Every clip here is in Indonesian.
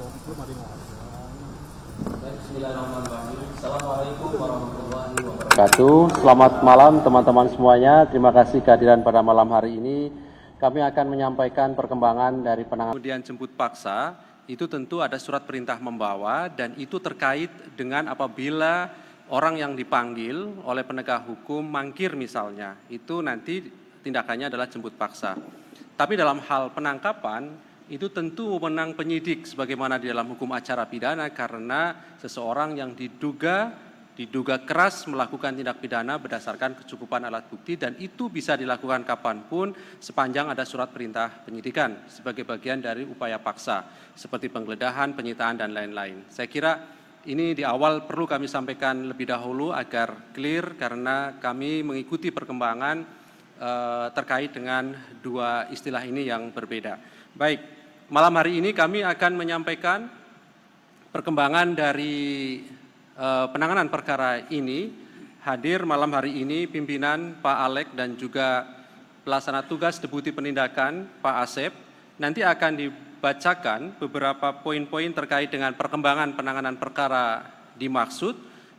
wabarakatuh. Selamat malam teman-teman semuanya. Terima kasih kehadiran pada malam hari ini. Kami akan menyampaikan perkembangan dari penanganan. Kemudian jemput paksa itu tentu ada surat perintah membawa dan itu terkait dengan apabila orang yang dipanggil oleh penegak hukum mangkir misalnya. Itu nanti tindakannya adalah jemput paksa. Tapi dalam hal penangkapan itu tentu menang penyidik sebagaimana di dalam hukum acara pidana karena seseorang yang diduga diduga keras melakukan tindak pidana berdasarkan kecukupan alat bukti dan itu bisa dilakukan kapanpun sepanjang ada surat perintah penyidikan sebagai bagian dari upaya paksa seperti penggeledahan, penyitaan, dan lain-lain. Saya kira ini di awal perlu kami sampaikan lebih dahulu agar clear karena kami mengikuti perkembangan eh, terkait dengan dua istilah ini yang berbeda. Baik, malam hari ini kami akan menyampaikan perkembangan dari uh, penanganan perkara ini. Hadir malam hari ini pimpinan Pak Alek dan juga pelaksana tugas Deputi Penindakan Pak Asep. Nanti akan dibacakan beberapa poin-poin terkait dengan perkembangan penanganan perkara dimaksud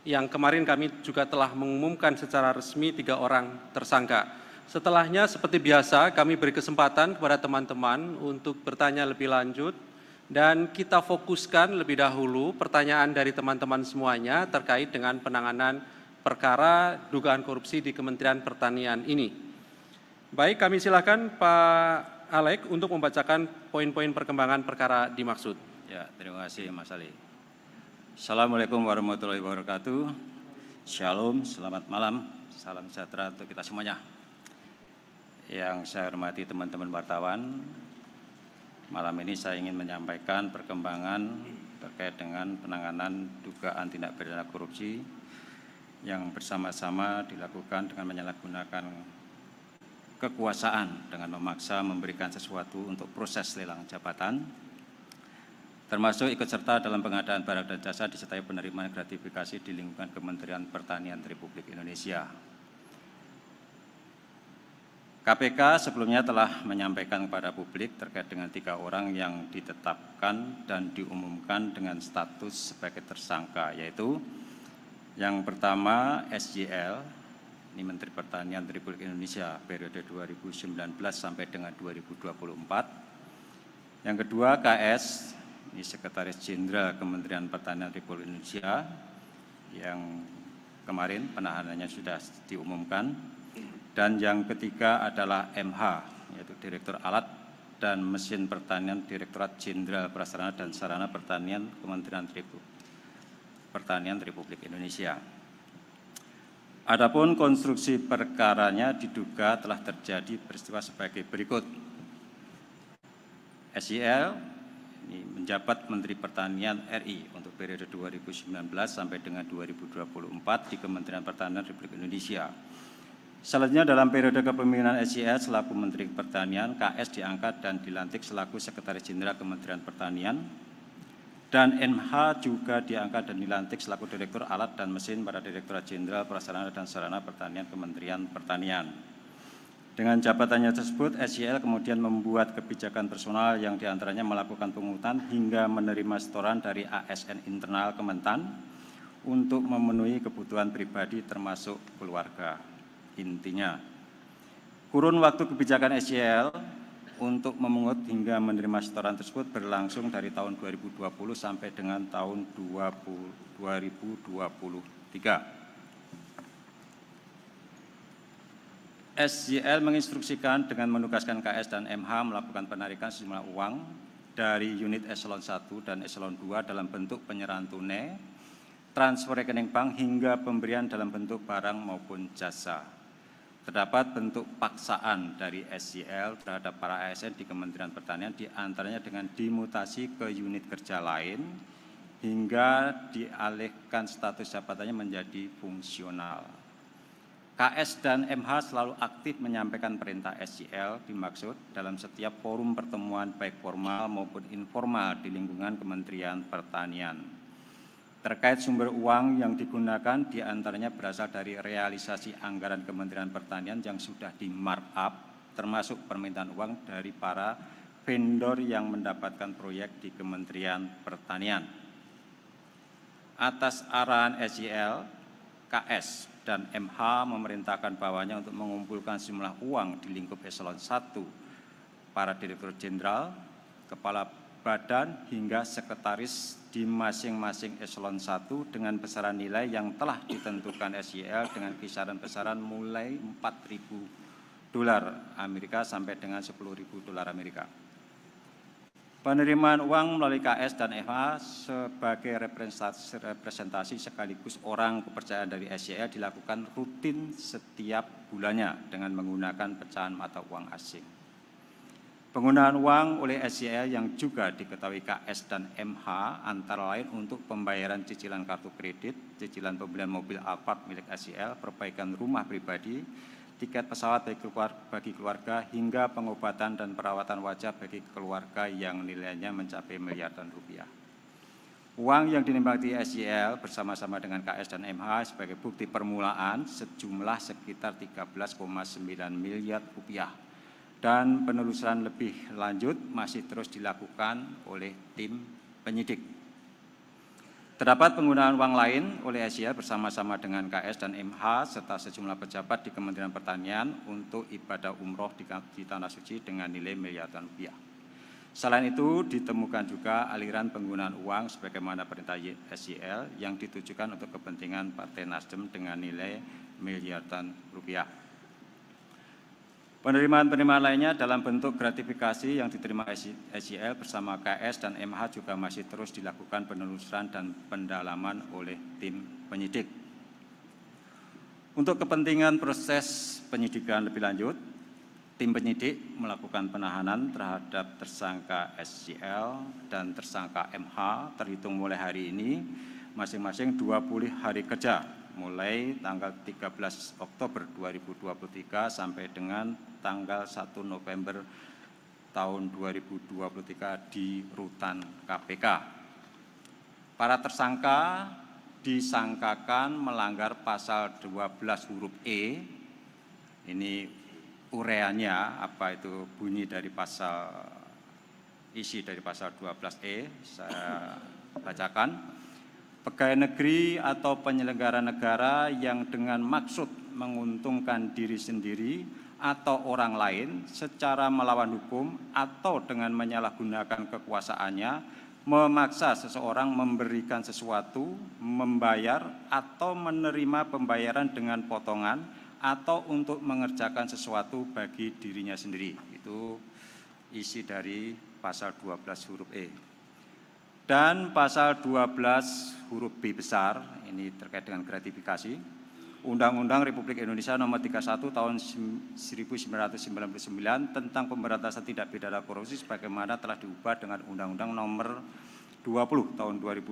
yang kemarin kami juga telah mengumumkan secara resmi tiga orang tersangka. Setelahnya seperti biasa kami beri kesempatan kepada teman-teman untuk bertanya lebih lanjut dan kita fokuskan lebih dahulu pertanyaan dari teman-teman semuanya terkait dengan penanganan perkara dugaan korupsi di Kementerian Pertanian ini. Baik, kami silakan Pak Alek untuk membacakan poin-poin perkembangan perkara dimaksud. Ya, terima kasih Mas Ali. Assalamualaikum warahmatullahi wabarakatuh. Shalom, selamat malam, salam sejahtera untuk kita semuanya yang saya hormati teman-teman wartawan, malam ini saya ingin menyampaikan perkembangan terkait dengan penanganan dugaan tindak pidana korupsi yang bersama-sama dilakukan dengan menyalahgunakan kekuasaan dengan memaksa memberikan sesuatu untuk proses lelang jabatan termasuk ikut serta dalam pengadaan barang dan jasa disertai penerimaan gratifikasi di lingkungan Kementerian Pertanian Republik Indonesia. KPK sebelumnya telah menyampaikan kepada publik terkait dengan tiga orang yang ditetapkan dan diumumkan dengan status sebagai tersangka, yaitu yang pertama SJL, ini Menteri Pertanian Republik Indonesia periode 2019 sampai dengan 2024. Yang kedua KS, ini Sekretaris Jenderal Kementerian Pertanian Republik Indonesia yang kemarin penahanannya sudah diumumkan dan yang ketiga adalah MH, yaitu Direktur Alat dan Mesin Pertanian Direktorat Jenderal Prasarana dan Sarana Pertanian Kementerian Tribu Pertanian Republik Indonesia. Adapun konstruksi perkaranya diduga telah terjadi peristiwa sebagai berikut. SIL ini menjabat Menteri Pertanian RI untuk periode 2019 sampai dengan 2024 di Kementerian Pertanian Republik Indonesia Selanjutnya dalam periode kepemimpinan SIS selaku Menteri Pertanian, KS diangkat dan dilantik selaku Sekretaris Jenderal Kementerian Pertanian. Dan MH juga diangkat dan dilantik selaku Direktur Alat dan Mesin pada Direktorat Jenderal Prasarana dan Sarana Pertanian Kementerian Pertanian. Dengan jabatannya tersebut, SCL kemudian membuat kebijakan personal yang diantaranya melakukan pungutan hingga menerima setoran dari ASN internal Kementan untuk memenuhi kebutuhan pribadi termasuk keluarga intinya. Kurun waktu kebijakan SCL untuk memungut hingga menerima setoran tersebut berlangsung dari tahun 2020 sampai dengan tahun 2023. SJL menginstruksikan dengan menugaskan KS dan MH melakukan penarikan sejumlah uang dari unit eselon 1 dan eselon 2 dalam bentuk penyerahan tunai, transfer rekening bank hingga pemberian dalam bentuk barang maupun jasa. Terdapat bentuk paksaan dari SCL terhadap para ASN di Kementerian Pertanian diantaranya dengan dimutasi ke unit kerja lain hingga dialihkan status jabatannya menjadi fungsional. KS dan MH selalu aktif menyampaikan perintah SCL dimaksud dalam setiap forum pertemuan baik formal maupun informal di lingkungan Kementerian Pertanian. Terkait sumber uang yang digunakan diantaranya berasal dari realisasi anggaran Kementerian Pertanian yang sudah di markup termasuk permintaan uang dari para vendor yang mendapatkan proyek di Kementerian Pertanian. Atas arahan SEL KS dan MH memerintahkan bawahnya untuk mengumpulkan sejumlah uang di lingkup eselon 1 para Direktur Jenderal, Kepala Badan hingga Sekretaris di masing-masing eselon 1 dengan besaran nilai yang telah ditentukan SIL dengan kisaran-besaran mulai 4.000 dolar Amerika sampai dengan 10.000 dolar Amerika. Penerimaan uang melalui KS dan FA sebagai representasi, sekaligus orang kepercayaan dari SIL dilakukan rutin setiap bulannya dengan menggunakan pecahan mata uang asing. Penggunaan uang oleh SCL yang juga diketahui KS dan MH antara lain untuk pembayaran cicilan kartu kredit, cicilan pembelian mobil apart milik SCL, perbaikan rumah pribadi, tiket pesawat bagi keluarga hingga pengobatan dan perawatan wajah bagi keluarga yang nilainya mencapai miliaran rupiah. Uang yang di SCL bersama-sama dengan KS dan MH sebagai bukti permulaan sejumlah sekitar 13,9 miliar rupiah dan penelusuran lebih lanjut masih terus dilakukan oleh tim penyidik. Terdapat penggunaan uang lain oleh Asia bersama-sama dengan KS dan MH serta sejumlah pejabat di Kementerian Pertanian untuk ibadah umroh di, Tanah Suci dengan nilai miliaran rupiah. Selain itu, ditemukan juga aliran penggunaan uang sebagaimana perintah SIL yang ditujukan untuk kepentingan Partai Nasdem dengan nilai miliaran rupiah. Penerimaan-penerimaan lainnya dalam bentuk gratifikasi yang diterima SIL bersama KS dan MH juga masih terus dilakukan penelusuran dan pendalaman oleh tim penyidik. Untuk kepentingan proses penyidikan lebih lanjut, tim penyidik melakukan penahanan terhadap tersangka SCL dan tersangka MH terhitung mulai hari ini masing-masing 20 hari kerja mulai tanggal 13 Oktober 2023 sampai dengan tanggal 1 November tahun 2023 di Rutan KPK. Para tersangka disangkakan melanggar pasal 12 huruf E. Ini ureanya apa itu bunyi dari pasal isi dari pasal 12E saya bacakan pegawai negeri atau penyelenggara negara yang dengan maksud menguntungkan diri sendiri atau orang lain secara melawan hukum atau dengan menyalahgunakan kekuasaannya memaksa seseorang memberikan sesuatu, membayar atau menerima pembayaran dengan potongan atau untuk mengerjakan sesuatu bagi dirinya sendiri. Itu isi dari pasal 12 huruf E. Dan pasal 12 huruf B besar, ini terkait dengan gratifikasi, Undang-Undang Republik Indonesia nomor 31 tahun 1999 tentang pemberantasan tindak pidana korupsi sebagaimana telah diubah dengan Undang-Undang nomor 20 tahun 2001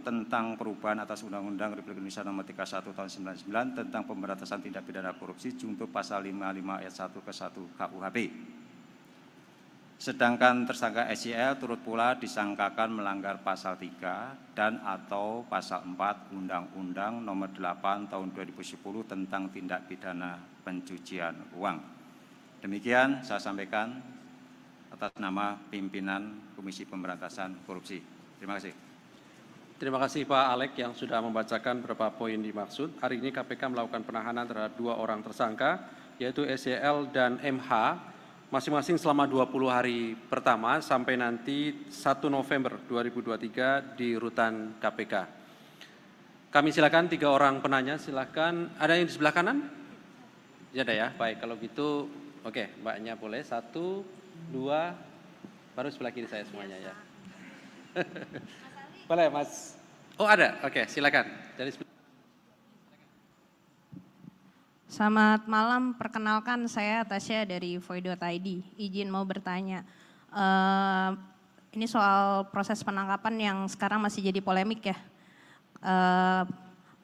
tentang perubahan atas Undang-Undang Republik Indonesia nomor 31 tahun 1999 tentang pemberantasan tindak pidana korupsi junto pasal 55 ayat 1 ke 1 KUHP. Sedangkan tersangka SCL turut pula disangkakan melanggar pasal 3 dan atau pasal 4 Undang-Undang Nomor 8 Tahun 2010 tentang tindak pidana pencucian uang. Demikian saya sampaikan atas nama pimpinan Komisi Pemberantasan Korupsi. Terima kasih. Terima kasih Pak Alek yang sudah membacakan beberapa poin dimaksud. Hari ini KPK melakukan penahanan terhadap dua orang tersangka, yaitu SCL dan MH, masing-masing selama 20 hari pertama sampai nanti 1 November 2023 di Rutan KPK. Kami silakan tiga orang penanya silakan. Ada yang di sebelah kanan? Ya ada ya. Baik, kalau gitu oke, okay, Mbaknya boleh. Satu, dua, baru sebelah kiri saya semuanya ya. Iya, boleh, Mas. Oh, ada. Oke, okay, silakan. Dari sebelah Selamat malam, perkenalkan saya Tasya dari Void.id. Izin mau bertanya, uh, ini soal proses penangkapan yang sekarang masih jadi polemik ya. Uh,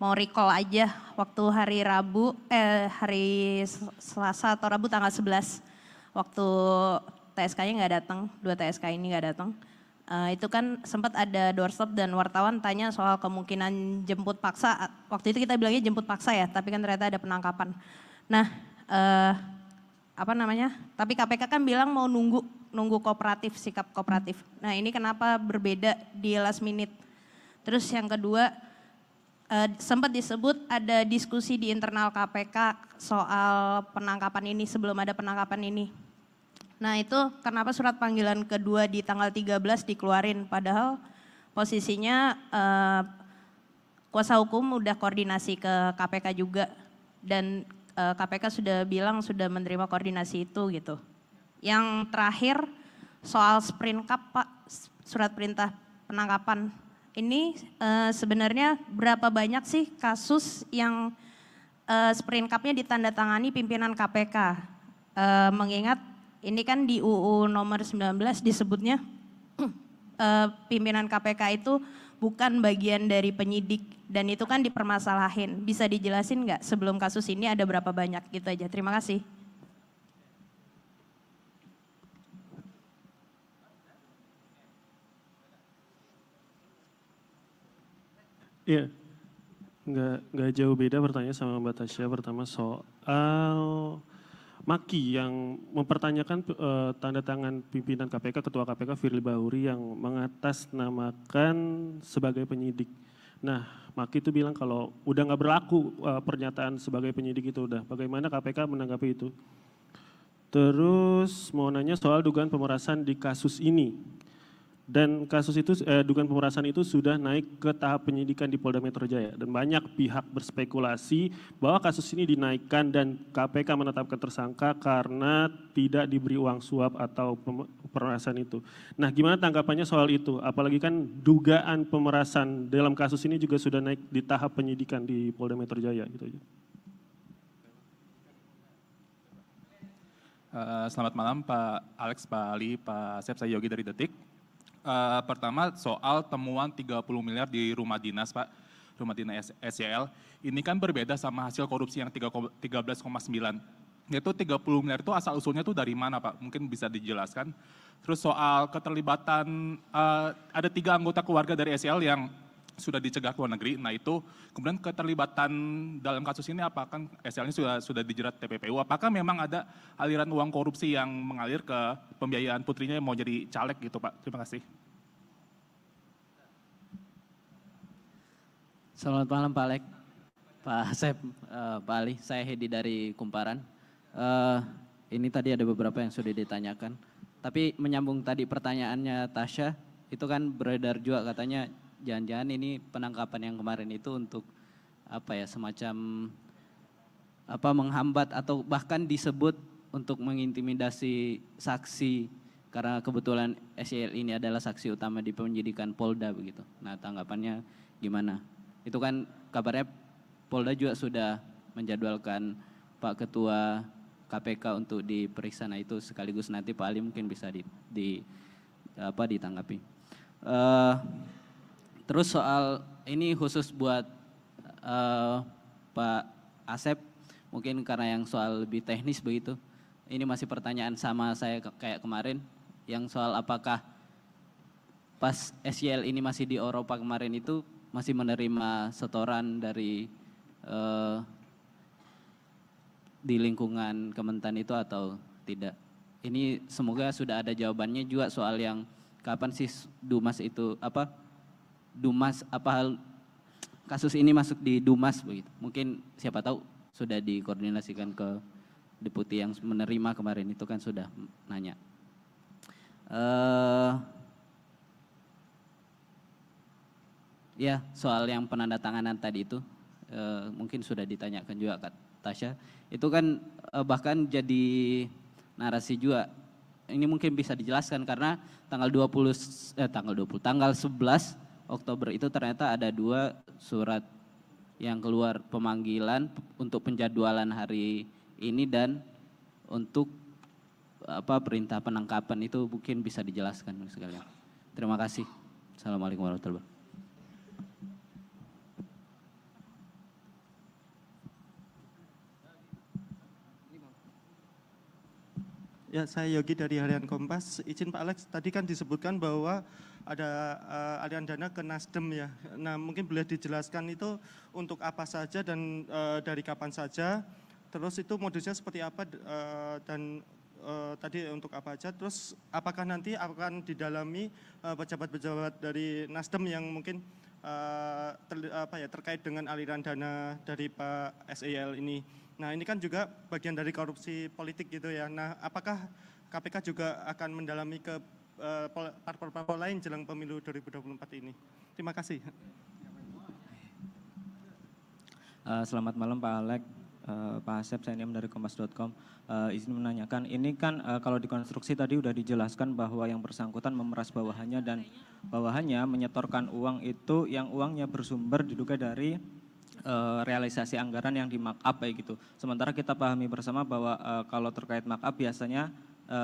mau recall aja waktu hari Rabu, eh hari Selasa atau Rabu tanggal 11, waktu TSK-nya nggak datang, dua TSK ini nggak datang. Uh, itu kan sempat ada doorstop dan wartawan tanya soal kemungkinan jemput paksa. Waktu itu kita bilangnya jemput paksa ya, tapi kan ternyata ada penangkapan. Nah, uh, apa namanya? Tapi KPK kan bilang mau nunggu nunggu kooperatif, sikap kooperatif. Nah, ini kenapa berbeda di last minute? Terus yang kedua, uh, sempat disebut ada diskusi di internal KPK soal penangkapan ini sebelum ada penangkapan ini. Nah itu kenapa surat panggilan kedua di tanggal 13 dikeluarin padahal posisinya eh, kuasa hukum udah koordinasi ke KPK juga dan eh, KPK sudah bilang sudah menerima koordinasi itu gitu. Yang terakhir soal sprint cup Pak, surat perintah penangkapan. Ini eh, sebenarnya berapa banyak sih kasus yang eh, sprint cupnya ditandatangani pimpinan KPK? Eh, mengingat ini kan di UU nomor 19 disebutnya eh, pimpinan KPK itu bukan bagian dari penyidik dan itu kan dipermasalahin. Bisa dijelasin nggak sebelum kasus ini ada berapa banyak gitu aja. Terima kasih. Iya, nggak nggak jauh beda pertanyaan sama Mbak Tasya. Pertama soal Maki yang mempertanyakan uh, tanda tangan pimpinan KPK, Ketua KPK Firly Bahuri yang mengatasnamakan sebagai penyidik. Nah, Maki itu bilang kalau udah nggak berlaku uh, pernyataan sebagai penyidik itu udah. Bagaimana KPK menanggapi itu? Terus mau nanya soal dugaan pemerasan di kasus ini. Dan kasus itu eh, dugaan pemerasan itu sudah naik ke tahap penyidikan di Polda Metro Jaya dan banyak pihak berspekulasi bahwa kasus ini dinaikkan dan KPK menetapkan tersangka karena tidak diberi uang suap atau pemerasan itu. Nah, gimana tanggapannya soal itu? Apalagi kan dugaan pemerasan dalam kasus ini juga sudah naik di tahap penyidikan di Polda Metro Jaya gitu aja. Eh, selamat malam Pak Alex, Pak Ali, Pak Sep, saya Yogi dari Detik. Eh, pertama soal temuan 30 miliar di rumah dinas Pak, rumah dinas SCL. Ini kan berbeda sama hasil korupsi yang 13,9. Yaitu 30 miliar itu asal usulnya tuh dari mana Pak? Mungkin bisa dijelaskan. Terus soal keterlibatan, uh, ada tiga anggota keluarga dari SCL yang sudah dicegah ke luar negeri. Nah itu kemudian keterlibatan dalam kasus ini apakah SL ini sudah sudah dijerat TPPU? Apakah memang ada aliran uang korupsi yang mengalir ke pembiayaan putrinya yang mau jadi caleg gitu Pak? Terima kasih. Selamat malam Pak Alek, Pak Asep, uh, eh, Pak Ali. Saya Hedi dari Kumparan. Eh, ini tadi ada beberapa yang sudah ditanyakan. Tapi menyambung tadi pertanyaannya Tasha itu kan beredar juga katanya jangan-jangan ini penangkapan yang kemarin itu untuk apa ya semacam apa menghambat atau bahkan disebut untuk mengintimidasi saksi karena kebetulan SEL ini adalah saksi utama di penyidikan Polda begitu. Nah, tanggapannya gimana? Itu kan kabarnya Polda juga sudah menjadwalkan Pak Ketua KPK untuk diperiksa. Nah, itu sekaligus nanti Pak Ali mungkin bisa di, di apa ditanggapi. Uh, Terus soal ini khusus buat uh, Pak Asep, mungkin karena yang soal lebih teknis begitu. Ini masih pertanyaan sama saya ke kayak kemarin, yang soal apakah pas SEL ini masih di Eropa kemarin itu masih menerima setoran dari uh, di lingkungan Kementan itu atau tidak? Ini semoga sudah ada jawabannya juga soal yang kapan sih Dumas itu apa Dumas apa hal kasus ini masuk di Dumas begitu. Mungkin siapa tahu sudah dikoordinasikan ke deputi yang menerima kemarin itu kan sudah nanya. Uh, ya soal yang penandatanganan tadi itu uh, mungkin sudah ditanyakan juga Kak Tasya. Itu kan uh, bahkan jadi narasi juga. Ini mungkin bisa dijelaskan karena tanggal 20 eh, tanggal 20 tanggal 11 Oktober itu ternyata ada dua surat yang keluar pemanggilan untuk penjadwalan hari ini dan untuk apa perintah penangkapan itu mungkin bisa dijelaskan sekalian. Terima kasih. Assalamualaikum warahmatullahi wabarakatuh. Ya, saya Yogi dari Harian Kompas. Izin Pak Alex, tadi kan disebutkan bahwa ada uh, aliran dana ke Nasdem ya. Nah, mungkin boleh dijelaskan itu untuk apa saja dan uh, dari kapan saja. Terus itu modusnya seperti apa uh, dan uh, tadi untuk apa saja. Terus apakah nanti akan didalami pejabat-pejabat uh, dari Nasdem yang mungkin uh, ter, apa ya terkait dengan aliran dana dari Pak SEL ini? Nah ini kan juga bagian dari korupsi politik gitu ya. Nah apakah KPK juga akan mendalami ke eh, parpol-parpol lain jelang pemilu 2024 ini? Terima kasih. Uh, selamat malam Pak Alek. Uh, Pak Asep, saya Niam dari Kompas.com. Uh, izin menanyakan, ini kan uh, kalau dikonstruksi tadi sudah dijelaskan bahwa yang bersangkutan memeras bawahannya dan bawahannya menyetorkan uang itu yang uangnya bersumber diduga dari e, realisasi anggaran yang di markup kayak gitu. Sementara kita pahami bersama bahwa e, kalau terkait markup biasanya e,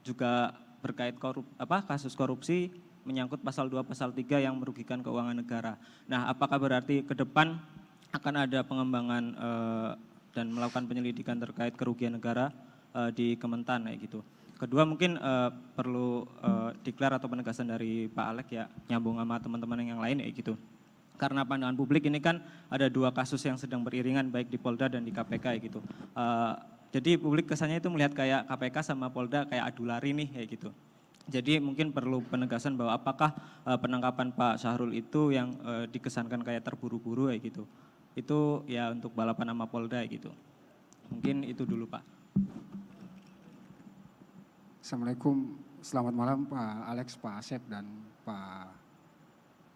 juga berkait korup, apa kasus korupsi menyangkut pasal 2 pasal 3 yang merugikan keuangan negara. Nah, apakah berarti ke depan akan ada pengembangan e, dan melakukan penyelidikan terkait kerugian negara e, di Kementan kayak gitu. Kedua mungkin e, perlu e, deklar atau penegasan dari Pak Alek ya nyambung sama teman-teman yang lain kayak gitu karena pandangan publik ini kan ada dua kasus yang sedang beriringan baik di Polda dan di KPK gitu. Uh, jadi publik kesannya itu melihat kayak KPK sama Polda kayak adu lari nih kayak gitu. Jadi mungkin perlu penegasan bahwa apakah uh, penangkapan Pak Syahrul itu yang uh, dikesankan kayak terburu-buru kayak gitu. Itu ya untuk balapan sama Polda gitu. Mungkin itu dulu Pak. Assalamualaikum, selamat malam Pak Alex, Pak Asep, dan Pak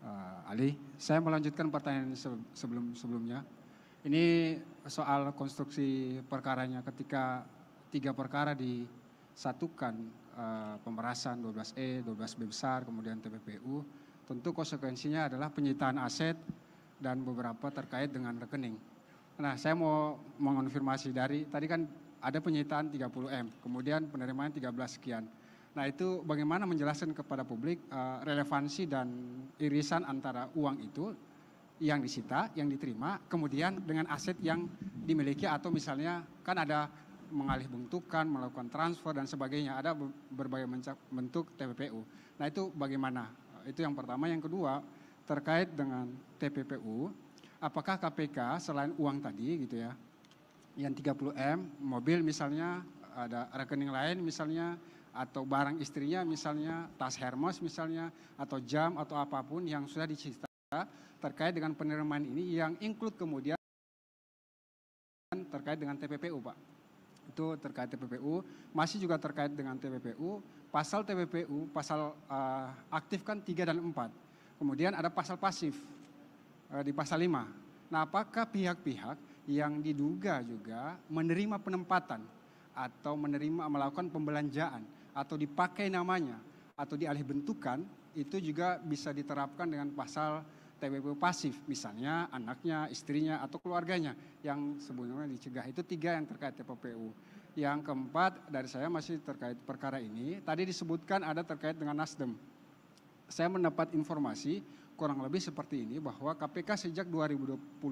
uh, Ali. Saya melanjutkan pertanyaan sebelum sebelumnya. Ini soal konstruksi perkaranya ketika tiga perkara disatukan uh, pemerasan 12E, 12B besar, kemudian TPPU, tentu konsekuensinya adalah penyitaan aset dan beberapa terkait dengan rekening. Nah, saya mau mengonfirmasi dari tadi kan ada penyitaan 30M, kemudian penerimaan 13 sekian. Nah itu bagaimana menjelaskan kepada publik uh, relevansi dan irisan antara uang itu yang disita, yang diterima, kemudian dengan aset yang dimiliki atau misalnya kan ada mengalih bentukan, melakukan transfer dan sebagainya, ada berbagai bentuk TPPU. Nah itu bagaimana? Itu yang pertama. Yang kedua terkait dengan TPPU, apakah KPK selain uang tadi gitu ya, yang 30M, mobil misalnya, ada rekening lain misalnya, atau barang istrinya misalnya tas Hermes misalnya atau jam atau apapun yang sudah dicita terkait dengan penerimaan ini yang include kemudian terkait dengan TPPU Pak. Itu terkait TPPU, masih juga terkait dengan TPPU, pasal TPPU, pasal uh, eh, aktif kan 3 dan 4. Kemudian ada pasal pasif uh, di pasal 5. Nah, apakah pihak-pihak yang diduga juga menerima penempatan atau menerima melakukan pembelanjaan atau dipakai namanya atau dialih bentukan itu juga bisa diterapkan dengan pasal TWP pasif misalnya anaknya, istrinya atau keluarganya yang sebenarnya dicegah itu tiga yang terkait TPPU. Yang keempat dari saya masih terkait perkara ini tadi disebutkan ada terkait dengan Nasdem. Saya mendapat informasi kurang lebih seperti ini bahwa KPK sejak 2022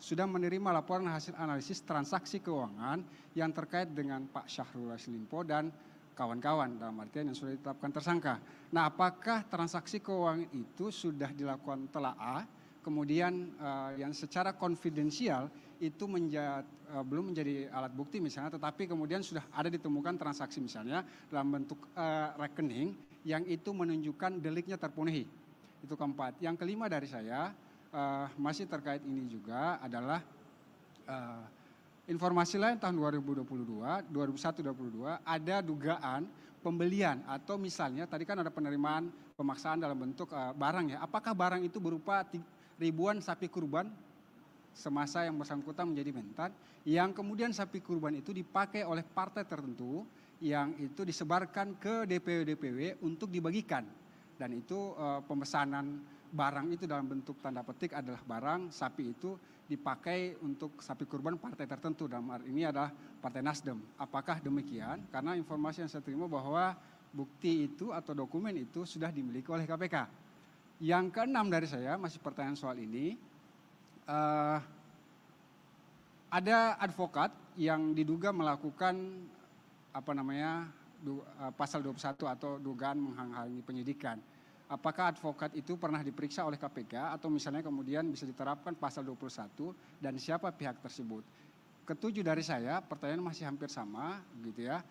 sudah menerima laporan hasil analisis transaksi keuangan yang terkait dengan Pak Syahrul Limpo dan kawan-kawan dalam artian yang sudah ditetapkan tersangka. Nah, apakah transaksi keuangan itu sudah dilakukan telaah, kemudian uh, yang secara konfidensial itu menja uh, belum menjadi alat bukti misalnya, tetapi kemudian sudah ada ditemukan transaksi misalnya dalam bentuk uh, rekening yang itu menunjukkan deliknya terpenuhi. Itu keempat. Yang kelima dari saya uh, masih terkait ini juga adalah uh, Informasi lain tahun 2022, 2021-2022 ada dugaan pembelian atau misalnya tadi kan ada penerimaan pemaksaan dalam bentuk uh, barang ya. Apakah barang itu berupa ribuan sapi kurban semasa yang bersangkutan menjadi mentan yang kemudian sapi kurban itu dipakai oleh partai tertentu yang itu disebarkan ke DPW-DPW untuk dibagikan dan itu uh, pemesanan barang itu dalam bentuk tanda petik adalah barang sapi itu dipakai untuk sapi kurban partai tertentu dalam hal ini adalah Partai Nasdem. Apakah demikian? Karena informasi yang saya terima bahwa bukti itu atau dokumen itu sudah dimiliki oleh KPK. Yang keenam dari saya masih pertanyaan soal ini, uh, ada advokat yang diduga melakukan apa namanya du, uh, pasal 21 atau dugaan menghalangi penyidikan apakah advokat itu pernah diperiksa oleh KPK atau misalnya kemudian bisa diterapkan pasal 21 dan siapa pihak tersebut. Ketujuh dari saya, pertanyaan masih hampir sama gitu ya.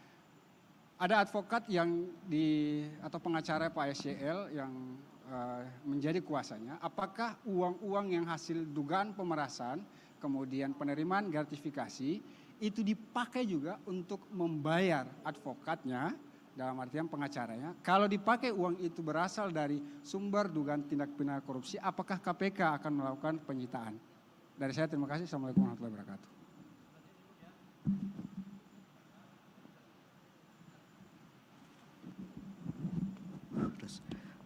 Ada advokat yang di atau pengacara Pak SCL yang eh, menjadi kuasanya, apakah uang-uang yang hasil dugaan pemerasan, kemudian penerimaan gratifikasi itu dipakai juga untuk membayar advokatnya dalam artian pengacaranya, kalau dipakai uang itu berasal dari sumber dugaan tindak pidana korupsi, apakah KPK akan melakukan penyitaan? Dari saya terima kasih. Assalamualaikum warahmatullahi wabarakatuh.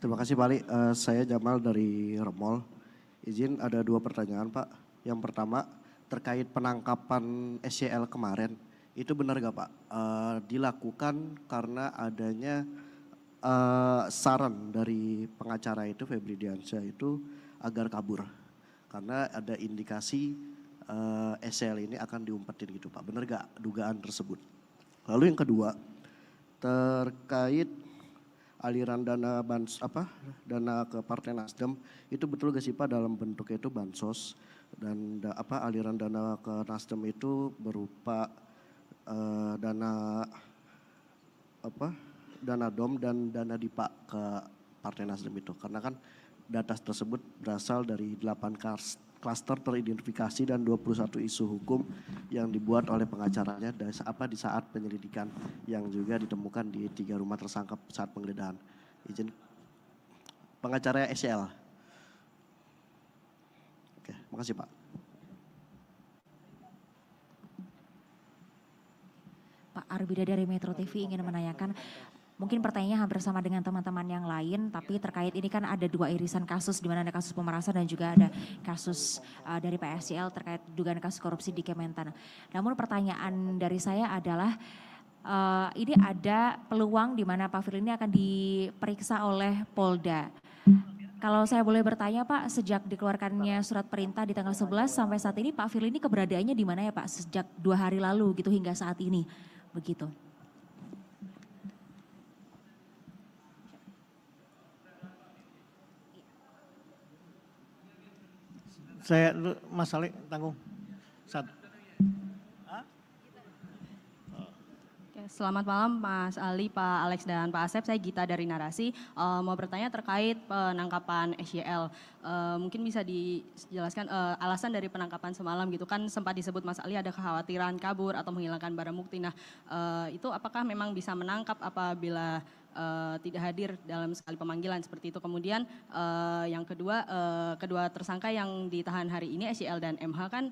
Terima kasih Pak Ali. Uh, saya Jamal dari Remol. Izin ada dua pertanyaan Pak. Yang pertama terkait penangkapan SCL kemarin itu benar gak Pak? Uh, dilakukan karena adanya uh, saran dari pengacara itu Febri Diansyah itu agar kabur. Karena ada indikasi uh, eh, SL ini akan diumpetin gitu Pak. Benar gak dugaan tersebut? Lalu yang kedua terkait aliran dana bans apa dana ke Partai Nasdem itu betul gak sih Pak dalam bentuknya itu bansos dan da, apa aliran dana ke Nasdem itu berupa Eh, dana apa dana dom dan dana DIPA ke Partai Nasdem itu karena kan data tersebut berasal dari 8 klaster teridentifikasi dan 21 isu hukum yang dibuat oleh pengacaranya dari apa di saat penyelidikan yang juga ditemukan di tiga rumah tersangka saat penggeledahan. Izin pengacara SL. Oke, makasih Pak. Pak Arbida dari Metro TV ingin menanyakan mungkin pertanyaannya hampir sama dengan teman-teman yang lain, tapi terkait ini kan ada dua irisan kasus, di mana ada kasus pemerasan dan juga ada kasus uh, dari PSCL terkait dugaan kasus korupsi di Kementan. Namun pertanyaan dari saya adalah, uh, ini ada peluang di mana Pak Firly ini akan diperiksa oleh Polda. Kalau saya boleh bertanya Pak, sejak dikeluarkannya surat perintah di tanggal 11 sampai saat ini Pak Firly ini keberadaannya di mana ya Pak sejak dua hari lalu gitu hingga saat ini? Begitu. Saya Mas tanggung. Satu. Selamat malam Mas Ali, Pak Alex dan Pak Asep. Saya Gita dari Narasi. Uh, mau bertanya terkait penangkapan SJL. Uh, eh, mungkin bisa dijelaskan uh, alasan dari penangkapan semalam gitu kan sempat disebut Mas Ali ada kekhawatiran kabur atau menghilangkan barang bukti. Nah uh, itu apakah memang bisa menangkap apabila uh, tidak hadir dalam sekali pemanggilan seperti itu. Kemudian uh, yang kedua, uh, kedua tersangka yang ditahan hari ini SCL dan MH kan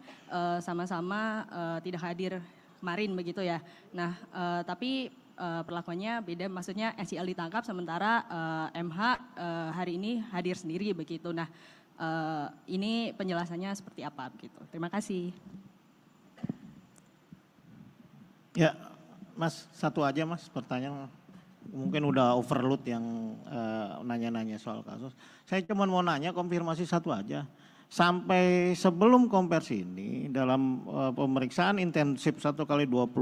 sama-sama uh, uh, tidak hadir kemarin begitu ya. Nah, e, tapi e, perlakuannya beda. Maksudnya SIL ditangkap sementara e, eh, MH e, hari ini hadir sendiri begitu. Nah, e, ini penjelasannya seperti apa begitu. Terima kasih. Ya, Mas, satu aja Mas pertanyaan. Mungkin udah overload yang nanya-nanya uh, nanya -nanya soal kasus. Saya cuma mau nanya konfirmasi satu aja sampai sebelum konversi ini dalam uh, pemeriksaan intensif 1 kali 24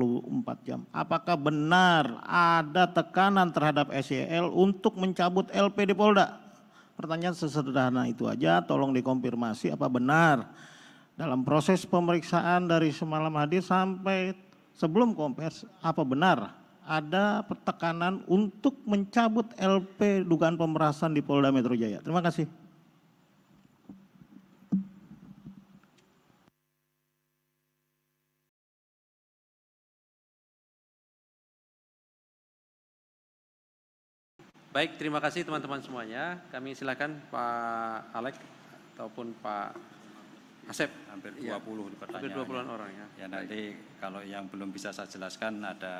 jam apakah benar ada tekanan terhadap SEL untuk mencabut LP di Polda? Pertanyaan sesederhana itu aja tolong dikonfirmasi apa benar dalam proses pemeriksaan dari semalam hadir sampai sebelum konversi apa benar ada tekanan untuk mencabut LP dugaan pemerasan di Polda Metro Jaya? Terima kasih. Baik, terima kasih teman-teman semuanya. Kami silakan Pak Alek ataupun Pak Asep. Hampir 20 ya, Hampir 20-an orang ya. Ya nanti Baik. kalau yang belum bisa saya jelaskan ada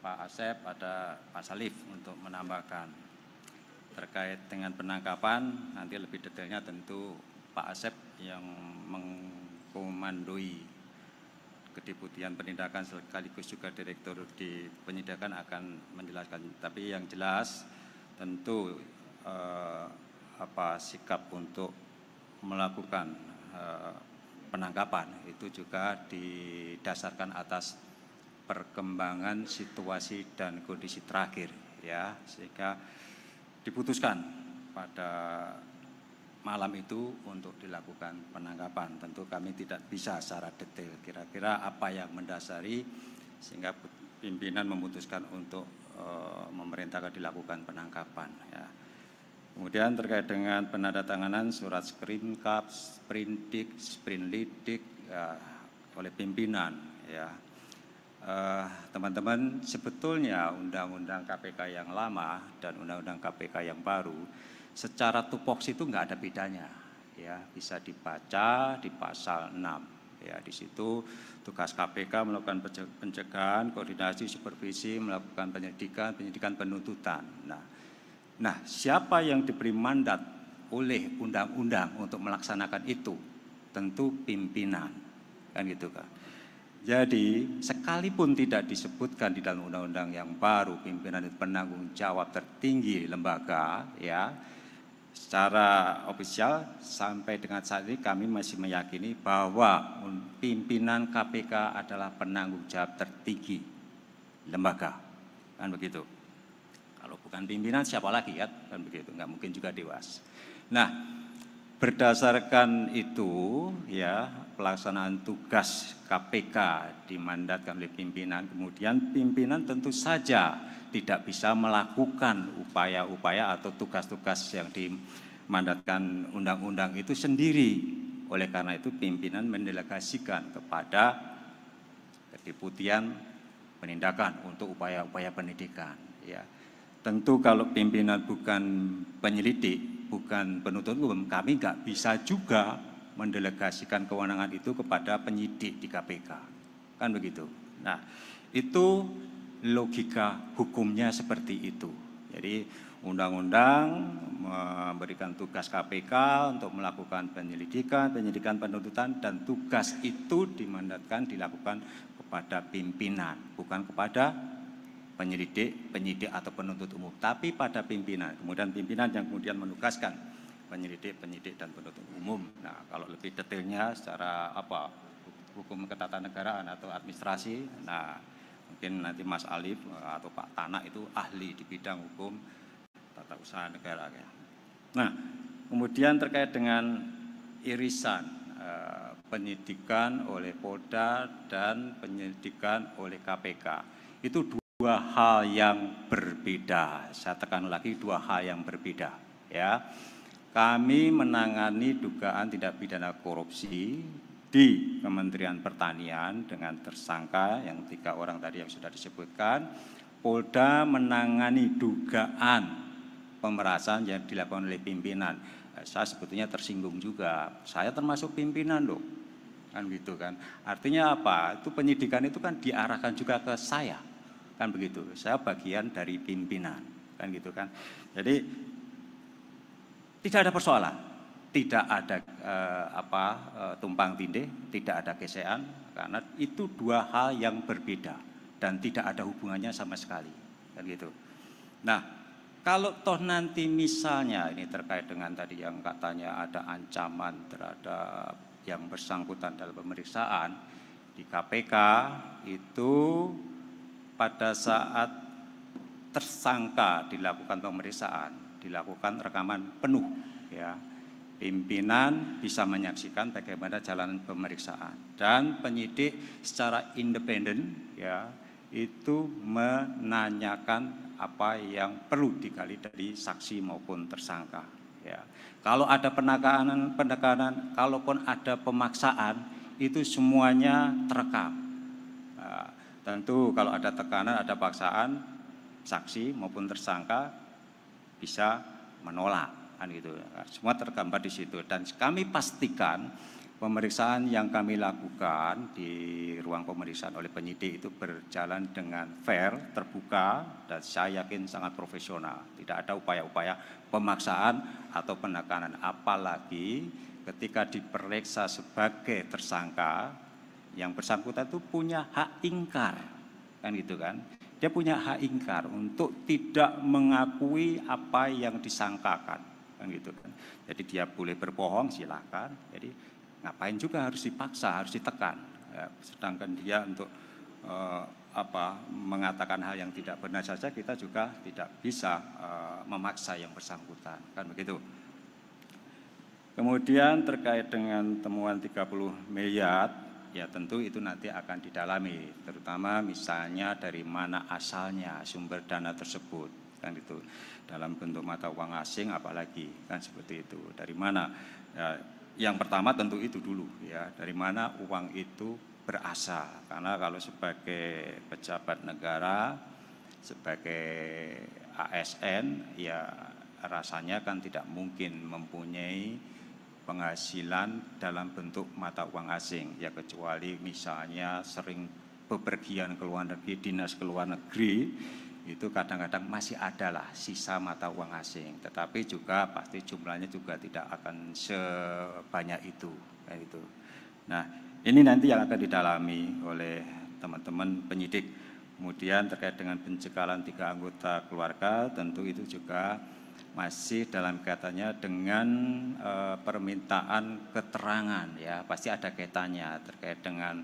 Pak Asep, ada Pak Salif untuk menambahkan. Terkait dengan penangkapan, nanti lebih detailnya tentu Pak Asep yang mengkomandoi Kedeputian Penindakan sekaligus juga Direktur di Penyidakan akan menjelaskan. Tapi yang jelas tentu eh, apa sikap untuk melakukan eh, penangkapan itu juga didasarkan atas perkembangan situasi dan kondisi terakhir ya sehingga diputuskan pada malam itu untuk dilakukan penangkapan. Tentu kami tidak bisa secara detail kira-kira apa yang mendasari sehingga pimpinan memutuskan untuk e, memerintahkan dilakukan penangkapan. Ya. Kemudian terkait dengan penandatanganan surat screen cap, sprint lidik ya, oleh pimpinan. Ya. Eh, teman-teman, sebetulnya undang-undang KPK yang lama dan undang-undang KPK yang baru secara tupoksi itu nggak ada bedanya ya bisa dibaca di pasal 6 ya di situ tugas KPK melakukan pencegahan koordinasi supervisi melakukan penyidikan penyidikan penuntutan nah nah siapa yang diberi mandat oleh undang-undang untuk melaksanakan itu tentu pimpinan kan gitu kan jadi sekalipun tidak disebutkan di dalam undang-undang yang baru pimpinan penanggung jawab tertinggi lembaga ya secara ofisial sampai dengan saat ini kami masih meyakini bahwa pimpinan KPK adalah penanggung jawab tertinggi lembaga kan begitu kalau bukan pimpinan siapa lagi ya kan begitu nggak mungkin juga dewas nah berdasarkan itu ya pelaksanaan tugas KPK dimandatkan oleh pimpinan kemudian pimpinan tentu saja tidak bisa melakukan upaya-upaya atau tugas-tugas yang dimandatkan undang-undang itu sendiri. Oleh karena itu pimpinan mendelegasikan kepada kedeputian penindakan untuk upaya-upaya pendidikan. Ya. Tentu kalau pimpinan bukan penyelidik, bukan penuntut umum, kami nggak bisa juga mendelegasikan kewenangan itu kepada penyidik di KPK. Kan begitu. Nah, itu logika hukumnya seperti itu. Jadi undang-undang memberikan tugas KPK untuk melakukan penyelidikan, penyelidikan penuntutan dan tugas itu dimandatkan dilakukan kepada pimpinan, bukan kepada penyelidik, penyidik atau penuntut umum, tapi pada pimpinan. Kemudian pimpinan yang kemudian menugaskan penyelidik, penyidik dan penuntut umum. Nah, kalau lebih detailnya secara apa hukum ketatanegaraan atau administrasi, nah mungkin nanti Mas Alif eh, atau Pak Tanak itu ahli di bidang hukum tata usaha negara. Ya. Nah, kemudian terkait dengan irisan eh, penyidikan oleh Polda dan penyidikan oleh KPK itu dua hal yang berbeda. Saya tekan lagi dua hal yang berbeda. Ya, kami menangani dugaan tindak pidana korupsi di Kementerian Pertanian dengan tersangka yang tiga orang tadi yang sudah disebutkan. Polda menangani dugaan pemerasan yang dilakukan oleh pimpinan. Eh, saya sebetulnya tersinggung juga. Saya termasuk pimpinan loh. Kan gitu kan. Artinya apa? Itu penyidikan itu kan diarahkan juga ke saya. Kan begitu. Saya bagian dari pimpinan. Kan gitu kan. Jadi tidak ada persoalan tidak ada eh, apa eh, tumpang tindih, tidak ada gesekan karena itu dua hal yang berbeda dan tidak ada hubungannya sama sekali kan gitu. Nah, kalau toh nanti misalnya ini terkait dengan tadi yang katanya ada ancaman terhadap yang bersangkutan dalam pemeriksaan di KPK itu pada saat tersangka dilakukan pemeriksaan, dilakukan rekaman penuh ya pimpinan bisa menyaksikan bagaimana jalan pemeriksaan dan penyidik secara independen ya itu menanyakan apa yang perlu digali dari saksi maupun tersangka ya kalau ada penekanan penekanan kalaupun ada pemaksaan itu semuanya terekam nah, tentu kalau ada tekanan ada paksaan saksi maupun tersangka bisa menolak kan gitu. Nah, semua tergambar di situ dan kami pastikan pemeriksaan yang kami lakukan di ruang pemeriksaan oleh penyidik itu berjalan dengan fair, terbuka, dan saya yakin sangat profesional. Tidak ada upaya-upaya pemaksaan atau penekanan. Apalagi ketika diperiksa sebagai tersangka, yang bersangkutan itu punya hak ingkar. Kan gitu kan? Dia punya hak ingkar untuk tidak mengakui apa yang disangkakan kan gitu kan. Jadi dia boleh berbohong silakan. Jadi ngapain juga harus dipaksa, harus ditekan. Ya, sedangkan dia untuk eh, apa mengatakan hal yang tidak benar saja kita juga tidak bisa eh, memaksa yang bersangkutan kan begitu. Kemudian terkait dengan temuan 30 miliar, ya tentu itu nanti akan didalami, terutama misalnya dari mana asalnya sumber dana tersebut, kan gitu dalam bentuk mata uang asing apalagi kan seperti itu dari mana ya, yang pertama tentu itu dulu ya dari mana uang itu berasal karena kalau sebagai pejabat negara sebagai ASN ya rasanya kan tidak mungkin mempunyai penghasilan dalam bentuk mata uang asing ya kecuali misalnya sering bepergian ke luar negeri dinas ke luar negeri itu kadang-kadang masih ada lah sisa mata uang asing, tetapi juga pasti jumlahnya juga tidak akan sebanyak itu, itu. Nah, ini nanti yang akan didalami oleh teman-teman penyidik. Kemudian terkait dengan pencekalan tiga anggota keluarga, tentu itu juga masih dalam kaitannya dengan e, permintaan keterangan ya, pasti ada kaitannya terkait dengan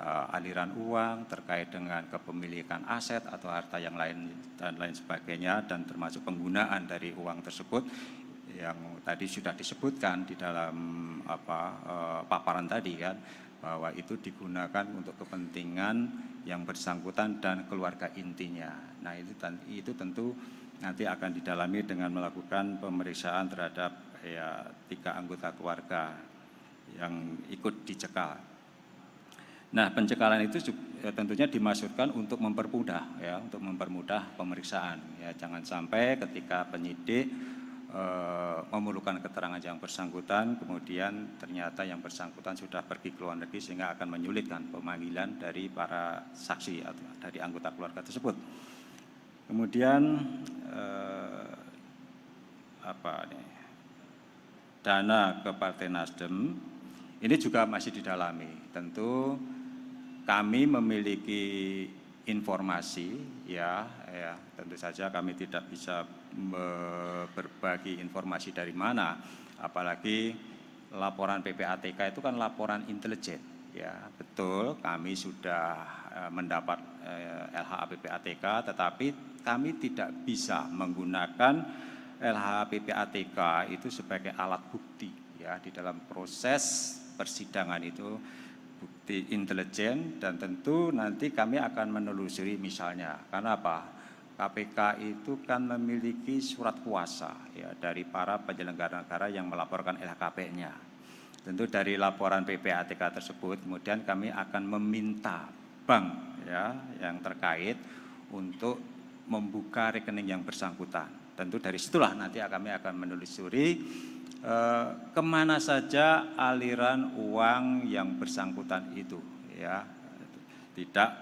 uh, aliran uang, terkait dengan kepemilikan aset atau harta yang lain dan lain sebagainya dan termasuk penggunaan dari uang tersebut yang tadi sudah disebutkan di dalam apa uh, paparan tadi kan bahwa itu digunakan untuk kepentingan yang bersangkutan dan keluarga intinya. Nah, itu itu tentu nanti akan didalami dengan melakukan pemeriksaan terhadap ya tiga anggota keluarga yang ikut dicekal. Nah, pencekalan itu ya, tentunya dimaksudkan untuk mempermudah ya, untuk mempermudah pemeriksaan. Ya, jangan sampai ketika penyidik e, memerlukan keterangan yang bersangkutan, kemudian ternyata yang bersangkutan sudah pergi ke luar negeri sehingga akan menyulitkan pemanggilan dari para saksi atau dari anggota keluarga tersebut. Kemudian e, apa nih? Dana ke Partai Nasdem ini juga masih didalami. Tentu kami memiliki informasi ya ya tentu saja kami tidak bisa berbagi informasi dari mana apalagi laporan PPATK itu kan laporan intelijen ya betul kami sudah e, mendapat e, LHA PPATK tetapi kami tidak bisa menggunakan LHA PPATK itu sebagai alat bukti ya di dalam proses persidangan itu di intelijen dan tentu nanti kami akan menelusuri misalnya karena apa KPK itu kan memiliki surat kuasa ya dari para penyelenggara negara yang melaporkan LHKP-nya tentu dari laporan PPATK tersebut kemudian kami akan meminta bank ya yang terkait untuk membuka rekening yang bersangkutan tentu dari situlah nanti kami akan menelusuri Eh, kemana saja aliran uang yang bersangkutan itu, ya tidak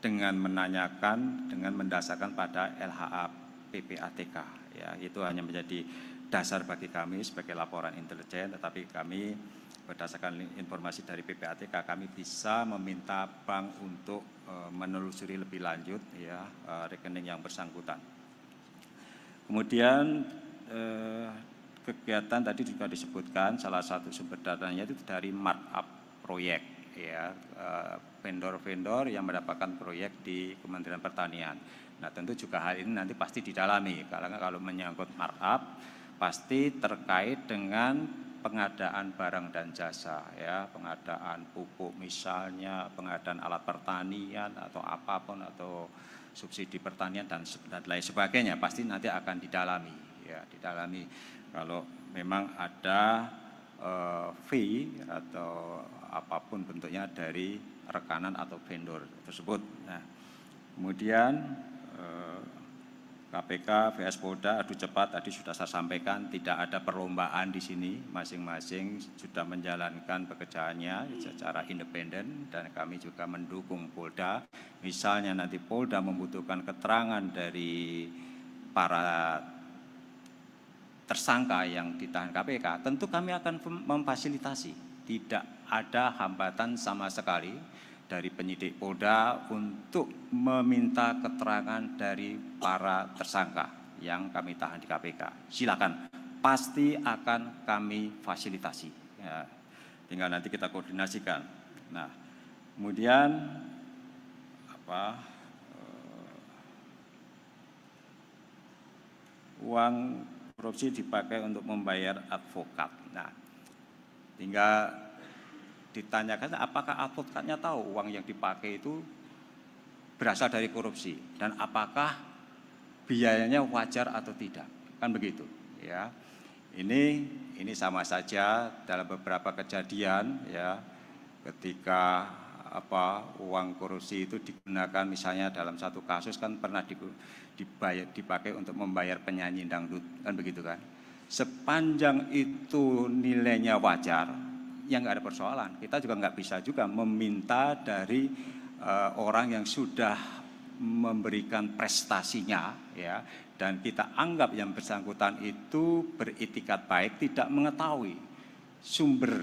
dengan menanyakan, dengan mendasarkan pada LHA PPATK, ya itu hanya menjadi dasar bagi kami sebagai laporan intelijen, tetapi kami berdasarkan informasi dari PPATK kami bisa meminta bank untuk eh, menelusuri lebih lanjut ya eh, rekening yang bersangkutan. Kemudian kegiatan tadi juga disebutkan salah satu sumber datanya itu dari markup proyek ya eh, vendor-vendor yang mendapatkan proyek di Kementerian Pertanian. Nah tentu juga hal ini nanti pasti didalami karena kalau menyangkut markup pasti terkait dengan pengadaan barang dan jasa ya pengadaan pupuk misalnya pengadaan alat pertanian atau apapun atau subsidi pertanian dan, dan lain sebagainya pasti nanti akan didalami ya didalami kalau memang ada uh, fee atau apapun bentuknya dari rekanan atau vendor tersebut. Nah, kemudian eh, KPK VS Polda adu cepat tadi sudah saya sampaikan tidak ada perlombaan di sini masing-masing sudah menjalankan pekerjaannya secara independen dan kami juga mendukung Polda misalnya nanti Polda membutuhkan keterangan dari para tersangka yang ditahan KPK, tentu kami akan memfasilitasi. Tidak ada hambatan sama sekali dari penyidik Polda untuk meminta keterangan dari para tersangka yang kami tahan di KPK. Silakan, pasti akan kami fasilitasi. Ya, tinggal nanti kita koordinasikan. Nah, kemudian apa? Eh, uang korupsi dipakai untuk membayar advokat. Nah, tinggal ditanyakan apakah advokatnya tahu uang yang dipakai itu berasal dari korupsi dan apakah biayanya wajar atau tidak. Kan begitu, ya. Ini ini sama saja dalam beberapa kejadian ya ketika apa uang korupsi itu digunakan misalnya dalam satu kasus kan pernah dibayar, dipakai untuk membayar penyanyi dangdut kan begitu kan sepanjang itu nilainya wajar yang nggak ada persoalan kita juga nggak bisa juga meminta dari uh, orang yang sudah memberikan prestasinya ya dan kita anggap yang bersangkutan itu beritikat baik tidak mengetahui sumber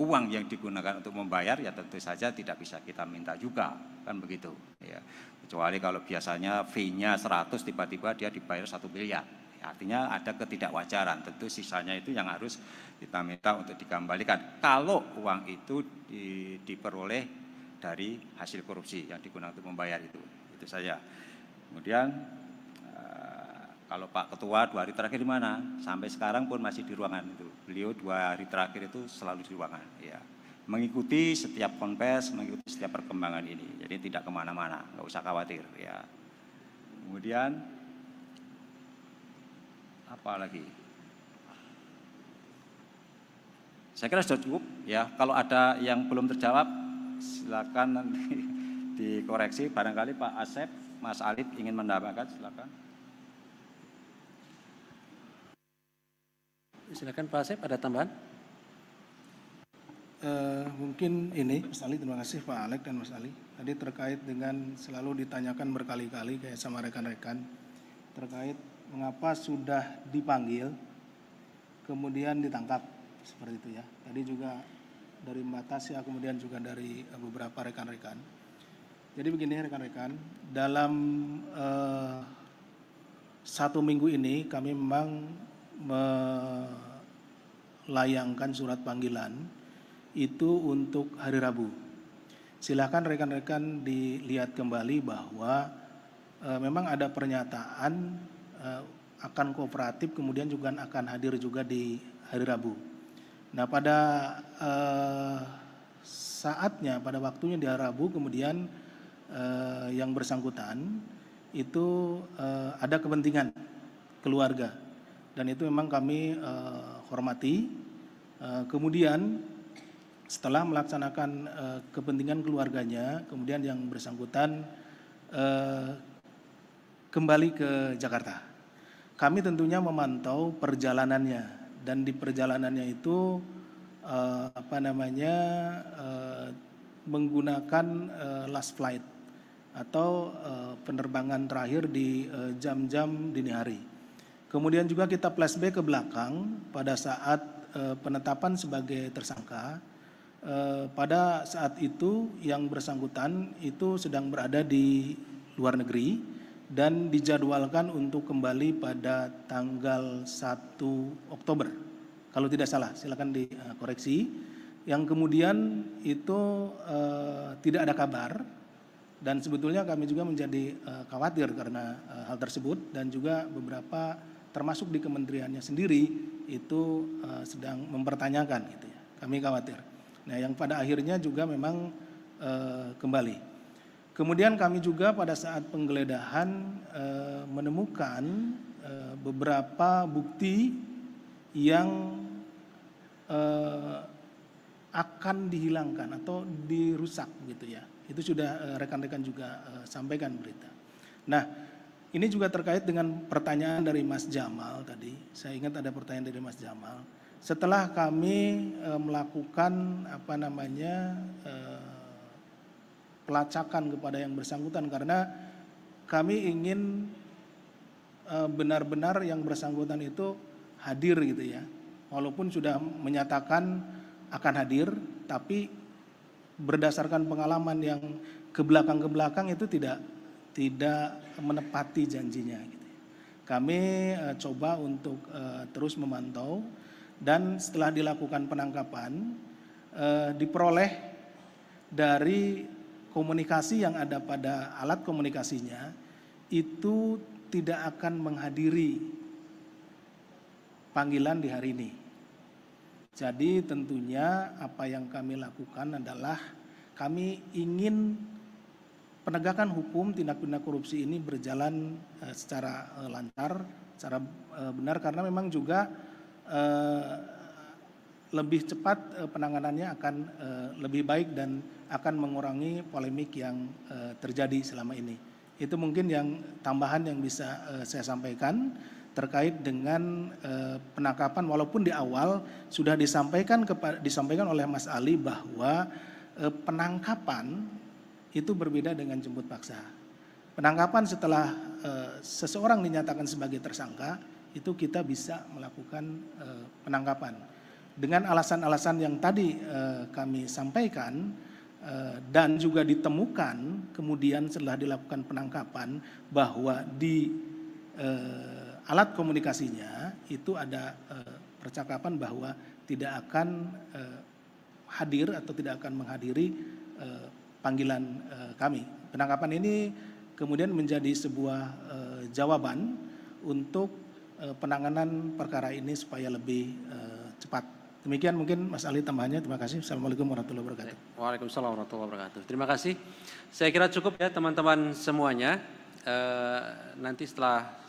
uang yang digunakan untuk membayar ya tentu saja tidak bisa kita minta juga kan begitu ya kecuali kalau biasanya fee-nya 100 tiba-tiba dia dibayar satu miliar artinya ada ketidakwajaran tentu sisanya itu yang harus kita minta untuk dikembalikan kalau uang itu di, diperoleh dari hasil korupsi yang digunakan untuk membayar itu itu saja kemudian eh, kalau Pak Ketua dua hari terakhir di mana sampai sekarang pun masih di ruangan itu beliau dua hari terakhir itu selalu di ruangan ya mengikuti setiap konvers mengikuti setiap perkembangan ini jadi tidak kemana-mana nggak usah khawatir ya kemudian apa lagi saya kira sudah cukup ya kalau ada yang belum terjawab silakan nanti dikoreksi barangkali Pak Asep Mas Alif ingin menambahkan silakan Silakan Pak Asep, ada tambahan? Uh, mungkin ini Mas Ali, terima kasih Pak Alek dan Mas Ali. Tadi terkait dengan selalu ditanyakan berkali-kali kayak sama rekan-rekan terkait mengapa sudah dipanggil kemudian ditangkap seperti itu ya. Tadi juga dari Mbak Tasya kemudian juga dari eh, beberapa rekan-rekan. Jadi begini rekan-rekan, dalam uh, satu minggu ini kami memang melayangkan surat panggilan itu untuk hari Rabu. Silahkan rekan-rekan dilihat kembali bahwa e, memang ada pernyataan e, akan kooperatif kemudian juga akan hadir juga di hari Rabu. Nah pada e, saatnya, pada waktunya di hari Rabu kemudian e, yang bersangkutan itu e, ada kepentingan keluarga dan itu memang kami uh, hormati. Uh, kemudian setelah melaksanakan uh, kepentingan keluarganya, kemudian yang bersangkutan uh, kembali ke Jakarta. Kami tentunya memantau perjalanannya dan di perjalanannya itu uh, apa namanya uh, menggunakan uh, last flight atau uh, penerbangan terakhir di jam-jam uh, jam -jam dini hari Kemudian juga kita flashback ke belakang pada saat e, penetapan sebagai tersangka. E, pada saat itu yang bersangkutan itu sedang berada di luar negeri dan dijadwalkan untuk kembali pada tanggal 1 Oktober. Kalau tidak salah, silakan dikoreksi. Yang kemudian itu e, tidak ada kabar dan sebetulnya kami juga menjadi khawatir karena hal tersebut dan juga beberapa termasuk di kementeriannya sendiri itu uh, sedang mempertanyakan gitu ya. Kami khawatir. Nah, yang pada akhirnya juga memang uh, kembali. Kemudian kami juga pada saat penggeledahan uh, menemukan uh, beberapa bukti yang uh, akan dihilangkan atau dirusak gitu ya. Itu sudah rekan-rekan juga sampaikan berita. Nah, ini juga terkait dengan pertanyaan dari Mas Jamal tadi. Saya ingat ada pertanyaan dari Mas Jamal. Setelah kami e, melakukan apa namanya e, pelacakan kepada yang bersangkutan karena kami ingin e, benar-benar yang bersangkutan itu hadir gitu ya. Walaupun sudah menyatakan akan hadir, tapi berdasarkan pengalaman yang ke belakang ke belakang itu tidak tidak menepati janjinya. Gitu. Kami eh, coba untuk eh, terus memantau dan setelah dilakukan penangkapan eh, diperoleh dari komunikasi yang ada pada alat komunikasinya itu tidak akan menghadiri panggilan di hari ini. Jadi tentunya apa yang kami lakukan adalah kami ingin penegakan hukum tindak pidana korupsi ini berjalan uh, secara uh, lancar, secara uh, benar karena memang juga uh, lebih cepat uh, penanganannya akan uh, lebih baik dan akan mengurangi polemik yang uh, terjadi selama ini. Itu mungkin yang tambahan yang bisa uh, saya sampaikan terkait dengan uh, penangkapan walaupun di awal sudah disampaikan kepada disampaikan oleh Mas Ali bahwa uh, penangkapan itu berbeda dengan jemput paksa. Penangkapan setelah e, seseorang dinyatakan sebagai tersangka, itu kita bisa melakukan e, penangkapan. Dengan alasan-alasan yang tadi e, kami sampaikan e, dan juga ditemukan kemudian setelah dilakukan penangkapan bahwa di e, alat komunikasinya itu ada e, percakapan bahwa tidak akan e, hadir atau tidak akan menghadiri panggilan e, kami. Penangkapan ini kemudian menjadi sebuah e, jawaban untuk e, penanganan perkara ini supaya lebih e, cepat. Demikian mungkin Mas Ali tambahannya. Terima kasih. Assalamualaikum warahmatullahi wabarakatuh. Waalaikumsalam warahmatullahi wabarakatuh. Terima kasih. Saya kira cukup ya teman-teman semuanya. E, nanti setelah